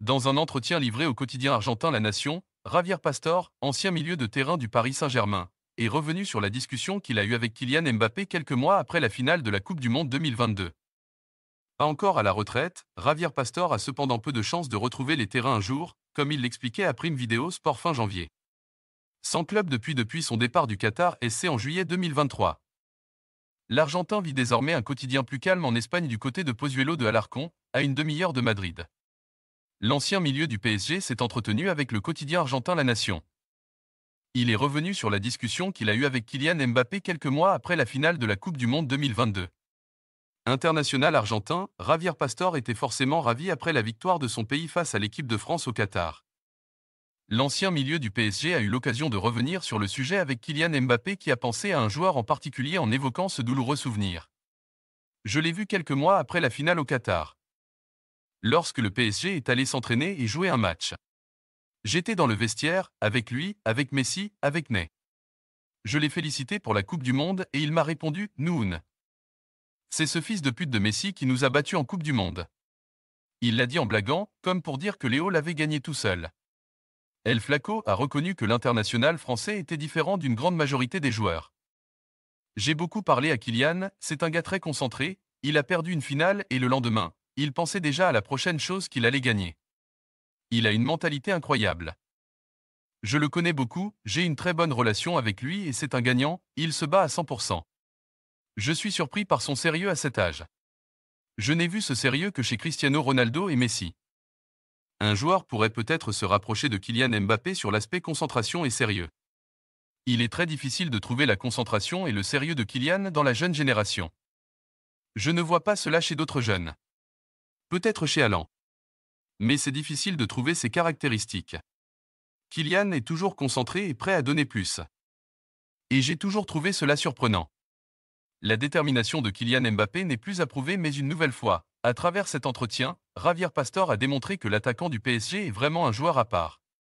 Dans un entretien livré au quotidien argentin La Nation, Javier Pastor, ancien milieu de terrain du Paris Saint-Germain, est revenu sur la discussion qu'il a eue avec Kylian Mbappé quelques mois après la finale de la Coupe du Monde 2022. Pas encore à la retraite, Javier Pastor a cependant peu de chances de retrouver les terrains un jour, comme il l'expliquait à Prime Vidéo Sport fin janvier. Sans club depuis depuis son départ du Qatar et c'est en juillet 2023. L'Argentin vit désormais un quotidien plus calme en Espagne du côté de Pozuelo de Alarcon, à une demi-heure de Madrid l'ancien milieu du PSG s'est entretenu avec le quotidien argentin La Nation. Il est revenu sur la discussion qu'il a eue avec Kylian Mbappé quelques mois après la finale de la Coupe du Monde 2022. International argentin, Javier Pastor était forcément ravi après la victoire de son pays face à l'équipe de France au Qatar. L'ancien milieu du PSG a eu l'occasion de revenir sur le sujet avec Kylian Mbappé qui a pensé à un joueur en particulier en évoquant ce douloureux souvenir. Je l'ai vu quelques mois après la finale au Qatar lorsque le PSG est allé s'entraîner et jouer un match. J'étais dans le vestiaire, avec lui, avec Messi, avec Ney. Je l'ai félicité pour la Coupe du Monde et il m'a répondu Noun. C'est ce fils de pute de Messi qui nous a battus en Coupe du Monde. Il l'a dit en blaguant, comme pour dire que Léo l'avait gagné tout seul. El Flaco a reconnu que l'international français était différent d'une grande majorité des joueurs. J'ai beaucoup parlé à Kylian, c'est un gars très concentré, il a perdu une finale et le lendemain, il pensait déjà à la prochaine chose qu'il allait gagner. Il a une mentalité incroyable. Je le connais beaucoup, j'ai une très bonne relation avec lui et c'est un gagnant, il se bat à 100%. Je suis surpris par son sérieux à cet âge. Je n'ai vu ce sérieux que chez Cristiano Ronaldo et Messi. Un joueur pourrait peut-être se rapprocher de Kylian Mbappé sur l'aspect concentration et sérieux. Il est très difficile de trouver la concentration et le sérieux de Kylian dans la jeune génération. Je ne vois pas cela chez d'autres jeunes peut-être chez Alan. Mais c'est difficile de trouver ses caractéristiques. Kylian est toujours concentré et prêt à donner plus. Et j'ai toujours trouvé cela surprenant. La détermination de Kylian Mbappé n'est plus approuvée mais une nouvelle fois, à travers cet entretien, Javier Pastor a démontré que l'attaquant du PSG est vraiment un joueur à part.